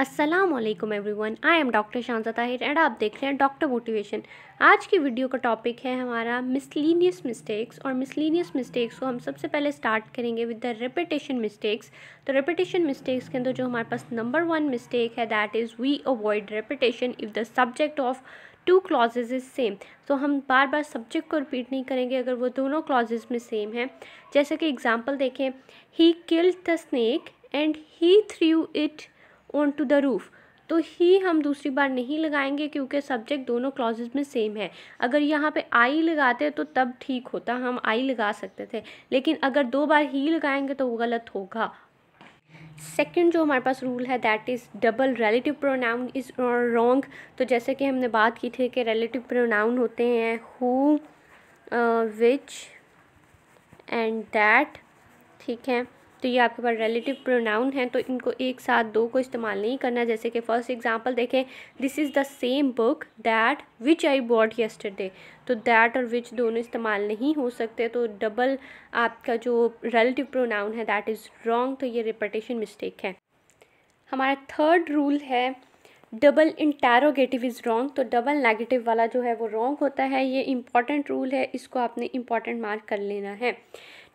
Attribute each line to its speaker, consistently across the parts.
Speaker 1: Aslam everyone I am doctor Shanza Tahir and आप देख रहे हैं डॉक्टर मोटिवेशन आज की वीडियो का टॉपिक है हमारा मिसलिनियस मिस्टेक्स और मिसलिनियस मिस्टेक्स को हम सबसे पहले स्टार्ट करेंगे विद द रेपिटेशन मिस्टेक्स तो रेपिटेशन मिस्टेक्स के अंदर जो हमारे पास नंबर वन मिस्टेक है that is we avoid repetition if the subject of two clauses is same तो हम बार बार सब्जेक्ट को रिपीट नहीं करेंगे अगर वो दोनों क्लॉजेज में सेम है जैसे कि एग्ज़ाम्पल देखें he killed the snake and he threw it on to the roof तो ही हम दूसरी बार नहीं लगाएंगे क्योंकि सब्जेक्ट दोनों क्लॉजेज में सेम है अगर यहाँ पे आई लगाते तो तब ठीक होता हम आई लगा सकते थे लेकिन अगर दो बार ही लगाएंगे तो वो गलत होगा सेकंड जो हमारे पास रूल है that is double relative pronoun is wrong तो जैसे कि हमने बात की थी कि रिलेटिव प्रोनाउन होते हैं हु विच एंड दैट ठीक है तो ये आपके पास रिलेटिव प्रोनाउन है तो इनको एक साथ दो को इस्तेमाल नहीं करना जैसे कि फर्स्ट एग्जांपल देखें this is the same book that which I bought yesterday तो दैट और विच दोनों इस्तेमाल नहीं हो सकते तो डबल आपका जो रिलेटिव प्रोनाउन है दैट इज़ रॉन्ग तो ये रिपोर्टेशन मिस्टेक है हमारा थर्ड रूल है डबल इंटेरोगेटिव इज़ रॉन्ग तो डबल नेगेटिव वाला जो है वो रॉन्ग होता है ये इम्पॉर्टेंट रूल है इसको आपने इम्पॉर्टेंट मार्क कर लेना है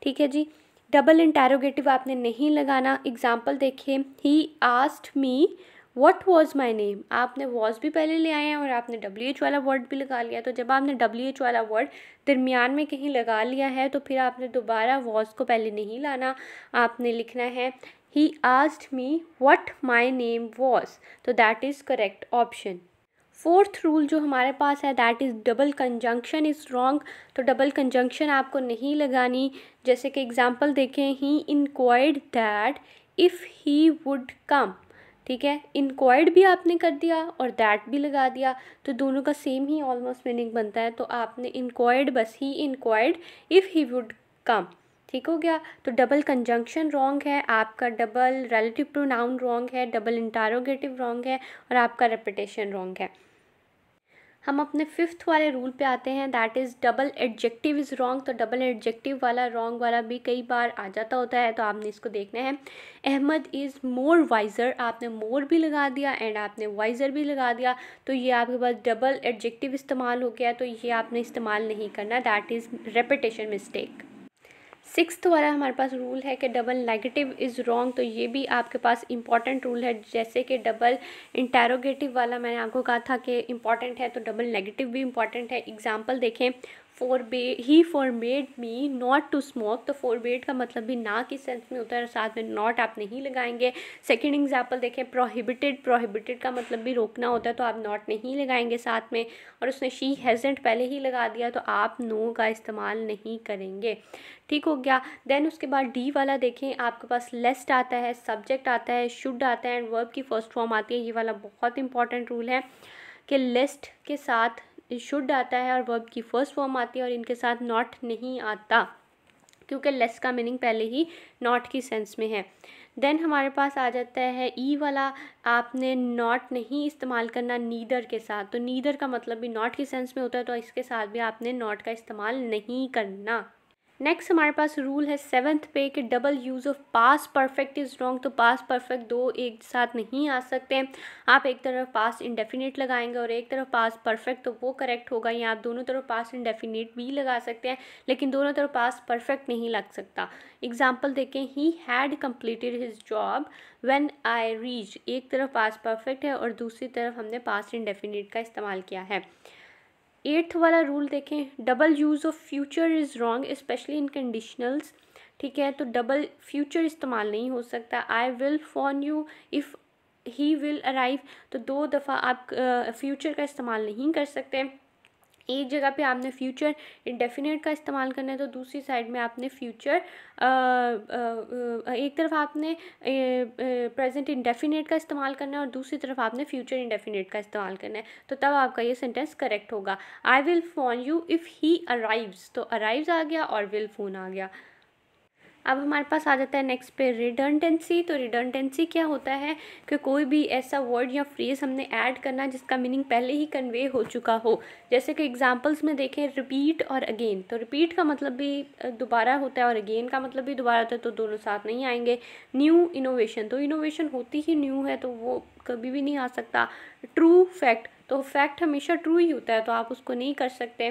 Speaker 1: ठीक है जी डबल इंटेरोगेटिव आपने नहीं लगाना एग्जाम्पल देखें he asked me what was my name आपने वॉज भी पहले ले आए हैं और आपने डब्ल्यू एच वाला वर्ड भी लगा लिया तो जब आपने डब्ल्यू एच वाला वर्ड दरमियान में कहीं लगा लिया है तो फिर आपने दोबारा वॉज को पहले नहीं लाना आपने लिखना है he asked me what my name was तो that is correct option fourth rule जो हमारे पास है that is double conjunction is wrong तो डबल कंजंक्शन आपको नहीं लगानी जैसे कि एग्जांपल देखें he inquired that if he would come ठीक है इनक्वाइड भी आपने कर दिया और दैट भी लगा दिया तो दोनों का सेम ही ऑलमोस्ट मीनिंग बनता है तो आपने इनक्वाइड बस ही इनक्वाइड इफ़ ही वुड कम ठीक हो गया तो डबल कंजंक्शन रॉन्ग है आपका डबल रिलेटिव प्रोनाउन रॉन्ग है डबल इंटारोगेटिव रॉन्ग है और आपका रेपिटेशन रॉन्ग है हम अपने फिफ्थ वाले रूल पे आते हैं that is double adjective is wrong तो डबल एडजेक्टिव वाला रॉन्ग वाला भी कई बार आ जाता होता है तो आपने इसको देखना है अहमद इज़ मोर वाइज़र आपने मोर भी लगा दिया एंड आपने वाइज़र भी लगा दिया तो ये आपके पास डबल एडजेक्टिव इस्तेमाल हो गया तो ये आपने इस्तेमाल नहीं करना that is repetition mistake six वाला हमारे पास रूल है कि डबल नेगेटिव इज़ रॉन्ग तो ये भी आपके पास इंपॉर्टेंट रूल है जैसे कि डबल इंटेरोगेटिव वाला मैंने आपको कहा था कि इंपॉर्टेंट है तो डबल नेगेटिव भी इंपॉर्टेंट है एग्जाम्पल देखें forbade he forbade me not to smoke तो फोरबेड का मतलब भी ना किस सेंस में होता है साथ में नॉट आप नहीं लगाएंगे सेकेंड एग्जाम्पल देखें प्रोहिबिटेड प्रोहिबिटेड का मतलब भी रोकना होता है तो आप नॉट नहीं लगाएंगे साथ में और उसने शी हेजेंट पहले ही लगा दिया तो आप नो का इस्तेमाल नहीं करेंगे ठीक हो गया देन उसके बाद डी वाला देखें आपके पास लेस्ट आता है सब्जेक्ट आता है शुड आता है एंड वर्ब की फर्स्ट फॉर्म आती है ये वाला बहुत इंपॉर्टेंट रूल है कि लिस्ट के साथ शुड आता है और वर्ब की फर्स्ट फॉर्म आती है और इनके साथ नॉट नहीं आता क्योंकि लेस का मीनिंग पहले ही नॉट की सेंस में है देन हमारे पास आ जाता है ई e वाला आपने नॉट नहीं इस्तेमाल करना नीदर के साथ तो नीदर का मतलब भी नॉट की सेंस में होता है तो इसके साथ भी आपने नॉट का इस्तेमाल नहीं करना नेक्स्ट हमारे पास रूल है सेवन्थ पे कि double use of past perfect is wrong तो पास परफेक्ट दो एक साथ नहीं आ सकते हैं आप एक तरफ पास इंडेफिनेट लगाएंगे और एक तरफ पास परफेक्ट तो वो करेक्ट होगा या आप दोनों तरफ पास इंडेफिनेट भी लगा सकते हैं लेकिन दोनों तरफ पास परफेक्ट नहीं लग सकता एग्जाम्पल देखें he had completed his job when I reach एक तरफ पास परफेक्ट है और दूसरी तरफ हमने पास इंडेफिनेट का इस्तेमाल किया है एट्थ वाला रूल देखें double use of future is wrong specially in conditionals ठीक है तो डबल फ्यूचर इस्तेमाल नहीं हो सकता I will phone you if he will arrive तो दो दफ़ा आप फ्यूचर uh, का इस्तेमाल नहीं कर सकते एक जगह पे आपने फ्यूचर इंडेफिनेट का इस्तेमाल करना है तो दूसरी साइड में आपने फ्यूचर एक तरफ आपने प्रेजेंट इंडेफिनेट का इस्तेमाल करना है और दूसरी तरफ आपने फ्यूचर इंडेफिनेट का इस्तेमाल करना है तो तब आपका ये सेंटेंस करेक्ट होगा I will phone you if he arrives तो अराइव्स आ गया और विल फ़ोन आ गया अब हमारे पास आ जाता है नेक्स्ट पे रिडंटेंसी तो रिडंटेंसी क्या होता है कि कोई भी ऐसा वर्ड या फ्रेज हमने ऐड करना जिसका मीनिंग पहले ही कन्वे हो चुका हो जैसे कि एग्जांपल्स में देखें रिपीट और अगेन तो रिपीट का मतलब भी दोबारा होता है और अगेन का मतलब भी दोबारा होता है तो दोनों साथ नहीं आएंगे न्यू इनोवेशन तो इनोवेशन होती ही न्यू है तो वो कभी भी नहीं आ सकता ट्रू फैक्ट तो फैक्ट हमेशा ट्रू ही होता है तो आप उसको नहीं कर सकते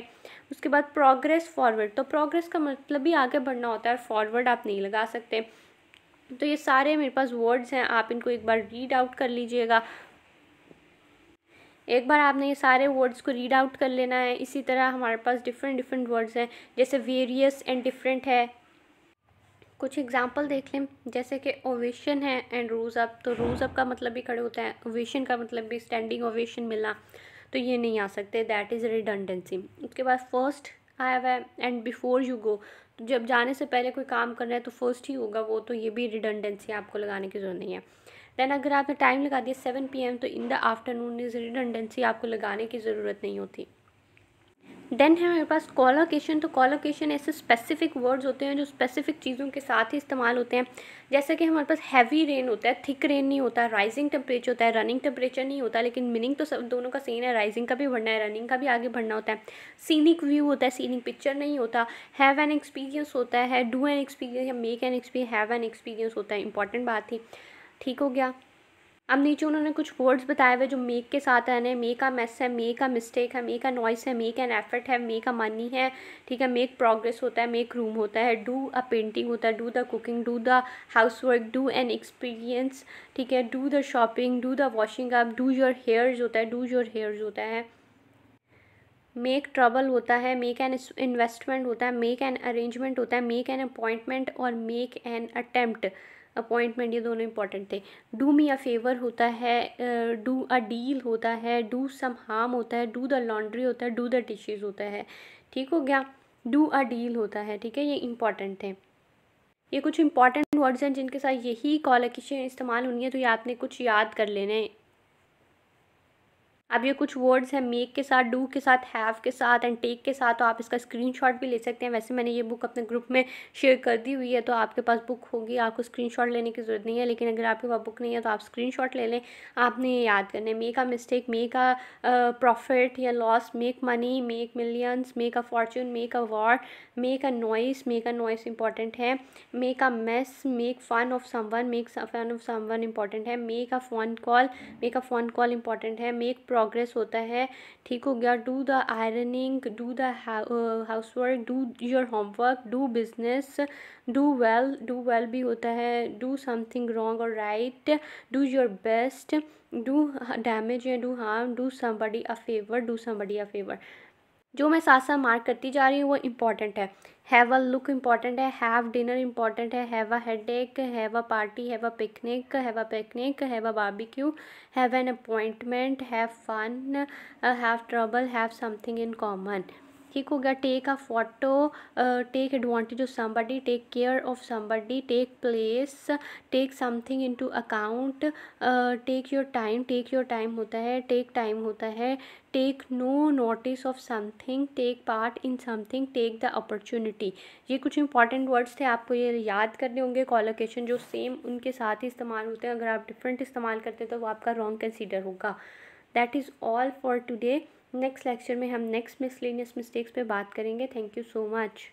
Speaker 1: उसके बाद प्रोग्रेस फॉरवर्ड तो प्रोग्रेस का मतलब ही आगे बढ़ना होता है और फॉरवर्ड आप नहीं लगा सकते तो ये सारे मेरे पास वर्ड्स हैं आप इनको एक बार रीड आउट कर लीजिएगा एक बार आपने ये सारे वर्ड्स को रीड आउट कर लेना है इसी तरह हमारे पास डिफरेंट डिफरेंट वर्ड्स हैं जैसे वेरियस एंड डिफरेंट है कुछ एग्जांपल देख लें जैसे कि ओवेशन है एंड रोज़ अप तो रोज़ अप का मतलब भी खड़े होता है ओवेशन का मतलब भी स्टैंडिंग ओवेशन मिलना तो ये नहीं आ सकते दैट इज़ रिडंडेंसी उसके बाद फर्स्ट आया हुआ है एंड बिफोर यू गो तो जब जाने से पहले कोई काम करना है तो फर्स्ट ही होगा वो तो ये भी रिडंडेंसी आपको लगाने की ज़रूरत नहीं है दैन अगर आपने टाइम लगा दिया सेवन पी एम तो in the afternoon is redundancy आपको लगाने की ज़रूरत नहीं होती देन है हमारे पास कॉलोकेशन तो कॉलोकेशन ऐसे स्पेसिफिक वर्ड्स होते हैं जो स्पेसिफिक चीज़ों के साथ ही इस्तेमाल होते हैं जैसे कि हमारे पास हैवी रेन होता है थिक रेन नहीं होता राइजिंग टेम्परेचर होता है रनिंग टेम्परेचर नहीं होता लेकिन मीनिंग तो सब दोनों का सीन है राइजिंग का भी बढ़ना है रनिंग का भी आगे बढ़ना होता है सीनिक व्यू होता है सीनिक पिक्चर नहीं होता हैव एन एक्सपीरियंस होता है डू एन एक्सपीरियंस या make an experience have an experience होता है इंपॉर्टेंट बात थी ठीक हो गया अब नीचे उन्होंने कुछ वर्ड्स बताए हुए जो मेक के साथ आने मेक का मैस है मेक का मिस्टेक है मेक का नॉइस है मेक एन एफर्ट है मेक का मनी है ठीक है मेक प्रोग्रेस होता है मेक रूम होता है डू अ पेंटिंग होता है do the cooking do the house work do an experience ठीक है do the shopping do the washing up do your hairs होता है डू योर हेयर्स होता है मेक ट्रबल होता है मेक एन इन्वेस्टमेंट होता है मेक एन अरेंजमेंट होता है मेक एन अपॉइंटमेंट और मेक एन अटेम्प्ट अपॉइंटमेंट ये दोनों इंपॉर्टेंट थे डू मी अ फेवर होता है डू अ डील होता है डू सम हार्म होता है डू द लॉन्ड्री होता है डू द डिशेज होता है ठीक हो गया डू अ डील होता है ठीक है ये इंपॉर्टेंट थे ये कुछ इंपॉर्टेंट वर्ड्स हैं जिनके साथ यही कॉलोकेशन इस्तेमाल होनी है तो ये आपने कुछ याद कर लेने अब ये कुछ वर्ड्स हैं मेक के साथ डू के साथ हैव के साथ एंड टेक के साथ तो आप इसका स्क्रीनशॉट भी ले सकते हैं वैसे मैंने ये बुक अपने ग्रुप में शेयर कर दी हुई है तो आपके पास बुक होगी आपको स्क्रीनशॉट लेने की ज़रूरत नहीं है लेकिन अगर आपके पास बुक नहीं है तो आप स्क्रीनशॉट ले लें आपने ये याद करना है make a mistake make a profit या loss make money make millions make a fortune make a war make a noise make a noise important है make a mess make fun of one make fun of someone important है make a phone call make a phone call important है make progress होता है ठीक हो गया do the ironing do the house work do your homework do business do well do well भी होता है डू समथिंग रॉन्ग और right do your best do damage या do harm do somebody a favour do somebody a favour जो मैं साथ साथ mark करती जा रही हूँ वो इम्पॉर्टेंट है हैव अ लुक इम्पॉर्टेंट है हैव डिनर इम्पॉर्टेंट है हैव अ हेड एक have a party have a picnic have a picnic have a queue have an appointment have fun have trouble have something in common ठीक हो गया take a photo take advantage of somebody take care of somebody take place take something into account take your time take your time होता है take time होता है take no notice of something take part in something take the opportunity ये कुछ important words थे आपको ये याद करने होंगे कॉलोकेशन जो सेम उनके साथ ही इस्तेमाल होते हैं अगर आप डिफरेंट इस्तेमाल करते हैं तो वो आपका रॉन्ग कंसिडर होगा that is all for today next lecture में हम नेक्स्ट मिसलिनियस मिस्टेक्स पे बात करेंगे थैंक यू सो मच